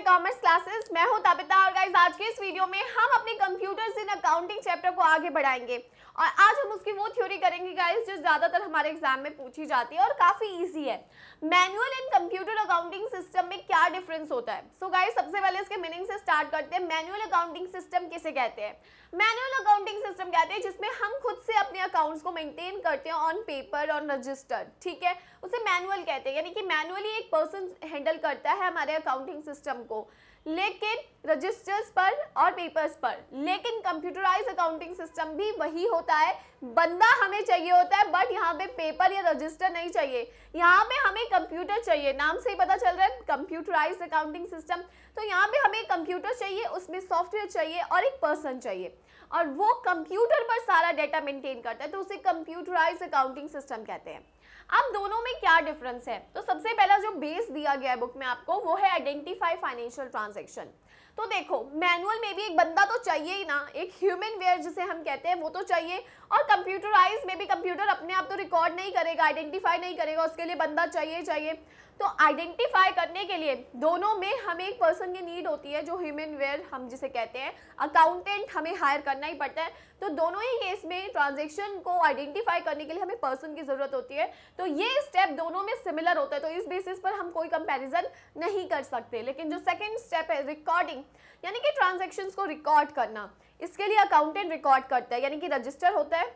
To commerce classes मैं हूं तबिता और गाइस आज के इस वीडियो में हम अपने कंप्यूटर्स इन अकाउंटिंग चैप्टर को आगे बढ़ाएंगे और आज हम उसकी वो थ्योरी करेंगे गाइस जो ज़्यादातर हमारे एग्जाम में पूछी जाती है और काफ़ी इजी है manual and computer accounting system में क्या डिफरेंस होता है सो so गाइस सबसे पहले इसके मीनिंग से स्टार्ट करते हैं मैनुअल अकाउंटिंग सिस्टम किसे कहते हैं मैनुअल अकाउंटिंग सिस्टम कहते हैं जिसमें हम खुद अपने अकाउंट्स को मेंटेन करते हैं ऑन पेपर और रजिस्टर ठीक है उसे मैनुअल कहते हैं यानी कि मैनुअली एक पर्सन हैंडल करता है हमारे अकाउंटिंग सिस्टम को लेकिन रजिस्टर्स पर और पेपर्स पर लेकिन कंप्यूटराइज अकाउंटिंग सिस्टम भी वही होता है बंदा हमें चाहिए होता है बट यहाँ पे पेपर या रजिस्टर नहीं चाहिए यहाँ पे हमें कंप्यूटर चाहिए नाम से ही पता चल रहा है कंप्यूटराइज अकाउंटिंग सिस्टम तो यहाँ पे हमें कंप्यूटर चाहिए उसमें सॉफ्टवेयर चाहिए और एक पर्सन चाहिए और वो कंप्यूटर पर सारा डेटा मेंटेन करता है तो उसे कंप्यूटराइज अकाउंटिंग सिस्टम कहते हैं अब दोनों में क्या डिफरेंस है तो सबसे पहला जो बेस दिया गया है बुक में आपको वो है आइडेंटिफाई फाइनेंशियल ट्रांजेक्शन तो देखो मैनुअल में भी एक बंदा तो चाहिए ही ना एक ह्यूमन वेयर जिसे हम कहते हैं वो तो चाहिए और कंप्यूटराइज में भी कंप्यूटर अपने आप तो रिकॉर्ड नहीं करेगा आइडेंटिफाई नहीं करेगा उसके लिए बंदा चाहिए चाहिए तो आइडेंटिफाई करने के लिए दोनों में हमें एक पर्सन की नीड होती है जो ह्यूमन वेयर हम जिसे कहते हैं अकाउंटेंट हमें हायर करना ही पड़ता है तो दोनों ही केस में ट्रांजेक्शन को आइडेंटिफाई करने के लिए हमें पर्सन की ज़रूरत होती है तो ये स्टेप दोनों में सिमिलर होता है तो इस बेसिस पर हम कोई कंपेरिजन नहीं कर सकते लेकिन जो सेकेंड स्टेप है रिकॉर्डिंग यानी कि ट्रांजेक्शन को रिकॉर्ड करना इसके लिए अकाउंटेंट रिकॉर्ड करता है यानी कि रजिस्टर होता है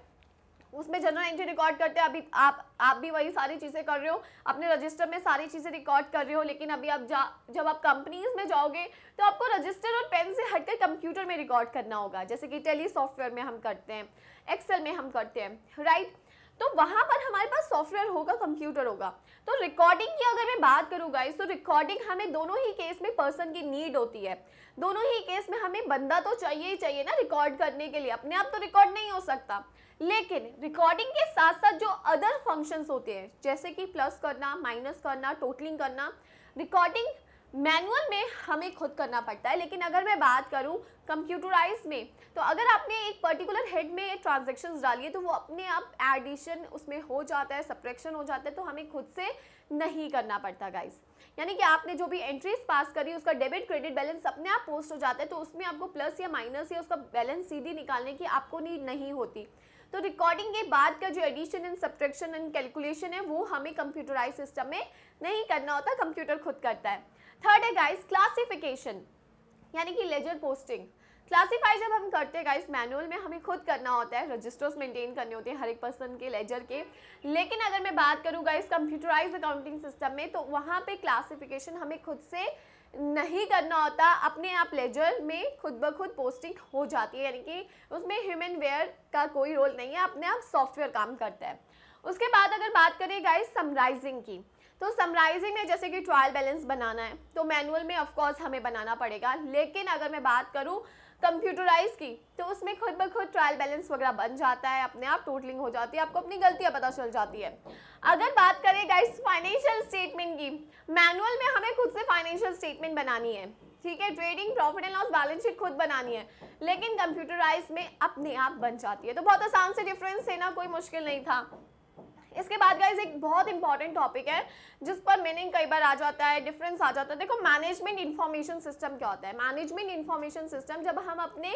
उसमें जनरल एंट्री रिकॉर्ड करते हैं अभी आप आप भी वही सारी चीज़ें कर रहे हो अपने रजिस्टर में सारी चीज़ें रिकॉर्ड कर रहे हो लेकिन अभी आप जा जब आप कंपनीज में जाओगे तो आपको रजिस्टर और पेन से हटकर कंप्यूटर में रिकॉर्ड करना होगा जैसे कि टेली सॉफ्टवेयर में हम करते हैं एक्सेल में हम करते हैं राइट तो वहाँ पर हमारे पास सॉफ्टवेयर होगा कंप्यूटर होगा तो रिकॉर्डिंग की अगर मैं बात करूँ गाइस तो रिकॉर्डिंग हमें दोनों ही केस में पर्सन की नीड होती है दोनों ही केस में हमें बंदा तो चाहिए ही चाहिए ना रिकॉर्ड करने के लिए अपने आप तो रिकॉर्ड नहीं हो सकता लेकिन रिकॉर्डिंग के साथ साथ जो अदर फंक्शंस होते हैं जैसे कि प्लस करना माइनस करना टोटलिंग करना रिकॉर्डिंग मैनुअल में हमें खुद करना पड़ता है लेकिन अगर मैं बात करूँ कंप्यूटराइज में तो अगर आपने एक पर्टिकुलर हेड में ट्रांजेक्शन्स डाली है तो वो अपने आप एडिशन उसमें हो जाता है सप्रेक्शन हो जाता है तो हमें खुद से नहीं करना पड़ता गाइस यानी कि आपने जो भी एंट्रीज पास करी उसका डेबिट क्रेडिट बैलेंस अपने आप पोस्ट हो जाता है तो उसमें आपको प्लस या माइनस या उसका बैलेंस सीधी निकालने की आपको नीड नहीं होती तो रिकॉर्डिंग के बाद का जो addition and subtraction and calculation है वो हमें कंप्यूटराइज सिस्टम में नहीं करना होता कंप्यूटर खुद करता है थर्ड है गाइस क्लासिफिकेशन यानी कि लेजर पोस्टिंग क्लासीफाई जब हम करते हैं गाइस मैनुअल में हमें खुद करना होता है रजिस्टर्स मेंटेन करने होते हैं हर एक पर्सन के लेजर के लेकिन अगर मैं बात करूँ गाइस कंप्यूटराइज अकाउंटिंग सिस्टम में तो वहाँ पे क्लासिफिकेशन हमें खुद से नहीं करना होता अपने आप लेजर में खुद ब खुद पोस्टिंग हो जाती है यानी कि उसमें ह्यूमन वेयर का कोई रोल नहीं है अपने आप सॉफ्टवेयर काम करता है उसके बाद अगर बात करें गाइस समराइजिंग की तो समराइजिंग में जैसे कि ट्रायल बैलेंस बनाना है तो मैनुअल में ऑफकोर्स हमें बनाना पड़ेगा लेकिन अगर मैं बात करूँ कंप्यूटराइज की तो उसमें खुद ब खुद ट्रायल बैलेंस वगैरह बन जाता है अपने आप टोटलिंग हो जाती है आपको अपनी गलतियाँ पता चल जाती है अगर बात करें गाइस फाइनेंशियल स्टेटमेंट की मैनुअल में हमें खुद से फाइनेंशियल स्टेटमेंट बनानी है ठीक है trading profit and loss balance sheet खुद बनानी है लेकिन कंप्यूटराइज में अपने आप बन जाती है तो बहुत आसान से डिफरेंस है ना कोई मुश्किल नहीं था इसके बाद गाइज एक बहुत इंपॉर्टेंट टॉपिक है जिस पर मीनिंग कई बार आ जाता है डिफरेंस आ जाता है देखो मैनेजमेंट इन्फॉर्मेशन सिस्टम क्या होता है मैनेजमेंट इन्फॉर्मेशन सिस्टम जब हम अपने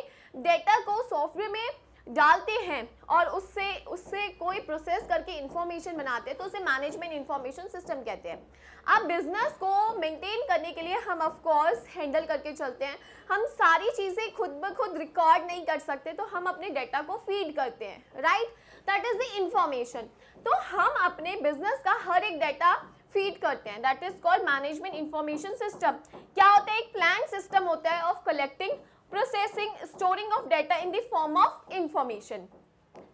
डेटा को सॉफ्टवेयर में डालते हैं और उससे उससे कोई प्रोसेस करके इन्फॉर्मेशन बनाते हैं तो उसे मैनेजमेंट इन्फॉर्मेशन सिस्टम कहते हैं अब बिजनेस को मेंटेन करने के लिए हम ऑफ कोर्स हैंडल करके चलते हैं हम सारी चीज़ें खुद ब खुद रिकॉर्ड नहीं कर सकते तो हम अपने डेटा को फीड करते हैं right right? That is the information तो हम अपने बिजनेस का हर एक डाटा फीड करते हैं that is called management information system क्या होता है एक प्लान सिस्टम होता है of collecting processing storing of data in the form of information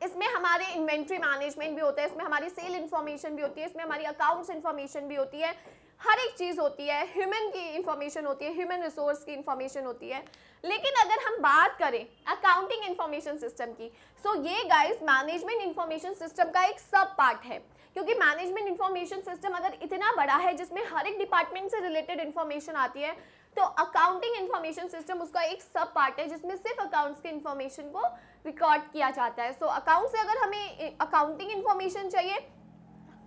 इसमें हमारे इन्वेंट्री मैनेजमेंट भी होता है इसमें हमारी सेल इन्फॉर्मेशन भी होती है इसमें हमारी अकाउंट्स इन्फॉर्मेशन भी होती है हर एक चीज़ होती है ह्यूमन की इंफॉर्मेशन होती है ह्यूमन रिसोर्स की इंफॉर्मेशन होती है लेकिन अगर हम बात करें अकाउंटिंग इंफॉर्मेशन सिस्टम की सो so ये गाइस मैनेजमेंट इंफॉर्मेशन सिस्टम का एक सब पार्ट है क्योंकि मैनेजमेंट इंफॉर्मेशन सिस्टम अगर इतना बड़ा है जिसमें हर एक डिपार्टमेंट से रिलेटेड इंफॉर्मेशन आती है तो अकाउंटिंग इन्फॉर्मेशन सिस्टम उसका एक सब पार्ट है जिसमें सिर्फ अकाउंट्स के इंफॉर्मेशन को रिकॉर्ड किया जाता है सो so, अकाउंट से अगर हमें अकाउंटिंग इन्फॉर्मेशन चाहिए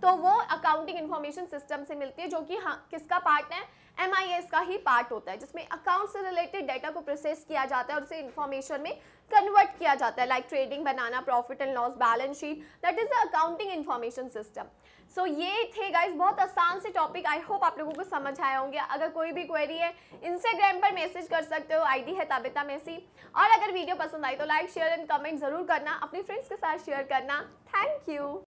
तो वो अकाउंटिंग इन्फॉर्मेशन सिस्टम से मिलती है जो कि हाँ किसका पार्ट है एम का ही पार्ट होता है जिसमें अकाउंट से रिलेटेड डाटा को प्रोसेस किया जाता है और उसे इन्फॉर्मेशन में कन्वर्ट किया जाता है लाइक ट्रेडिंग बनाना profit and loss balance sheet that is the accounting information system so ये थे गाइज बहुत आसान से टॉपिक आई होप आप लोगों को समझ आया होंगे अगर कोई भी क्वेरी है इंस्टाग्राम पर मैसेज कर सकते हो आईडी है ताबिता मेसी और अगर वीडियो पसंद आई तो लाइक शेयर एंड कमेंट जरूर करना अपने फ्रेंड्स के साथ शेयर करना थैंक यू